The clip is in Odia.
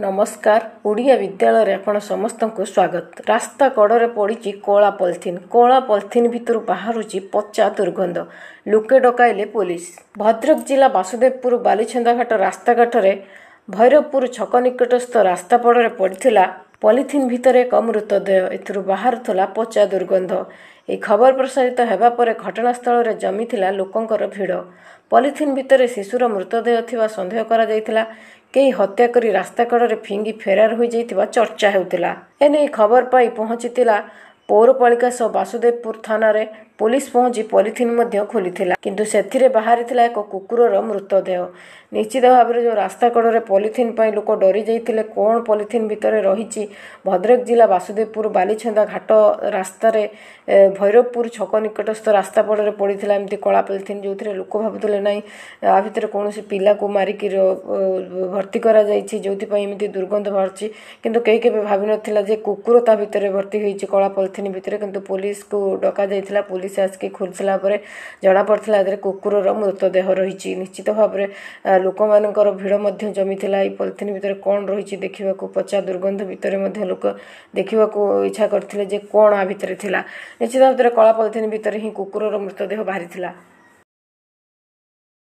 ନମସ୍କାର ଓଡ଼ିଆ ବିଦ୍ୟାଳୟରେ ଆପଣ ସମସ୍ତଙ୍କୁ ସ୍ୱାଗତ ରାସ୍ତା କଡ଼ରେ ପଡ଼ିଛି କଳା ପଲିଥିନ୍ କଳା ପଲିଥିନ୍ ଭିତରୁ ବାହାରୁଛି ପଚା ଦୁର୍ଗନ୍ଧ ଲୋକେ ଡକାଇଲେ ପୋଲିସ ଭଦ୍ରକ ଜିଲ୍ଲା ବାସୁଦେବପୁର ବାଲିଛନ୍ଦାଘାଟ ରାସ୍ତାଘାଟରେ ଭୈରବପୁର ଛକ ନିକଟସ୍ଥ ରାସ୍ତା କଡ଼ରେ ପଡ଼ିଥିଲା ପଲିଥିନ୍ ଭିତରେ ଏକ ମୃତଦେହ ଏଥିରୁ ବାହାରୁଥିଲା ପଚା ଦୁର୍ଗନ୍ଧ ଏହି ଖବର ପ୍ରସାରିତ ହେବା ପରେ ଘଟଣାସ୍ଥଳରେ ଜମିଥିଲା ଲୋକଙ୍କର ଭିଡ଼ ପଲିଥିନ୍ ଭିତରେ ଶିଶୁର ମୃତଦେହ ଥିବା ସନ୍ଦେହ କରାଯାଇଥିଲା କେହି ହତ୍ୟା କରି ରାସ୍ତା କଡ଼ରେ ଫିଙ୍ଗି ଫେରାର ହୋଇଯାଇଥିବା ଚର୍ଚ୍ଚା ହେଉଥିଲା ଏନେଇ ଖବର ପାଇ ପହଞ୍ଚିଥିଲା ପୌରପାଳିକା ସହ ବାସୁଦେବପୁର ଥାନାରେ ପୋଲିସ ପହଞ୍ଚି ପଲିଥିନ ମଧ୍ୟ ଖୋଲିଥିଲା କିନ୍ତୁ ସେଥିରେ ବାହାରିଥିଲା ଏକ କୁକୁରର ମୃତଦେହ ନିଶ୍ଚିତ ଭାବରେ ଯେଉଁ ରାସ୍ତା କଡ଼ରେ ପଲିଥିନ ପାଇଁ ଲୋକ ଡରି ଯାଇଥିଲେ କ'ଣ ପଲିଥିନ ଭିତରେ ରହିଛି ଭଦ୍ରକ ଜିଲ୍ଲା ବାସୁଦେବପୁର ବାଲିଛନ୍ଦା ଘାଟ ରାସ୍ତାରେ ଭୈରବପୁର ଛକ ନିକଟସ୍ଥ ରାସ୍ତା କଡ଼ରେ ପଡ଼ିଥିଲା ଏମିତି କଳା ପଲିଥିନ ଯେଉଁଥିରେ ଲୋକ ଭାବୁଥିଲେ ନାହିଁ ଆ ଭିତରେ କୌଣସି ପିଲାକୁ ମାରିକି ଭର୍ତ୍ତି କରାଯାଇଛି ଯେଉଁଥିପାଇଁ ଏମିତି ଦୁର୍ଗନ୍ଧ ବାହାରୁଛି କିନ୍ତୁ କେହି କେବେ ଭାବିନଥିଲା ଯେ କୁକୁର ତା ଭିତରେ ଭର୍ତ୍ତି ହୋଇଛି କଳା ପଲିଥିନ ଭିତରେ କିନ୍ତୁ ପୋଲିସକୁ ଡକାଯାଇଥିଲା ପୋଲିସ ପୋଲିସ ଆସିକି ଖୋଲିଥିଲା ପରେ ଜଣାପଡ଼ିଥିଲା ଏଥିରେ କୁକୁରର ମୃତଦେହ ରହିଛି ନିଶ୍ଚିତ ଭାବରେ ଲୋକମାନଙ୍କର ଭିଡ଼ ମଧ୍ୟ ଜମିଥିଲା ଏହି ପଲିଥିନ ଭିତରେ କ'ଣ ରହିଛି ଦେଖିବାକୁ ପଚା ଦୁର୍ଗନ୍ଧ ଭିତରେ ମଧ୍ୟ ଲୋକ ଦେଖିବାକୁ ଇଚ୍ଛା କରିଥିଲେ ଯେ କ'ଣ ଆ ଭିତରେ ଥିଲା ନିଶ୍ଚିତ ଭାବରେ କଳା ପଲିଥିନ ଭିତରେ ହିଁ କୁକୁରର ମୃତଦେହ ବାହାରିଥିଲା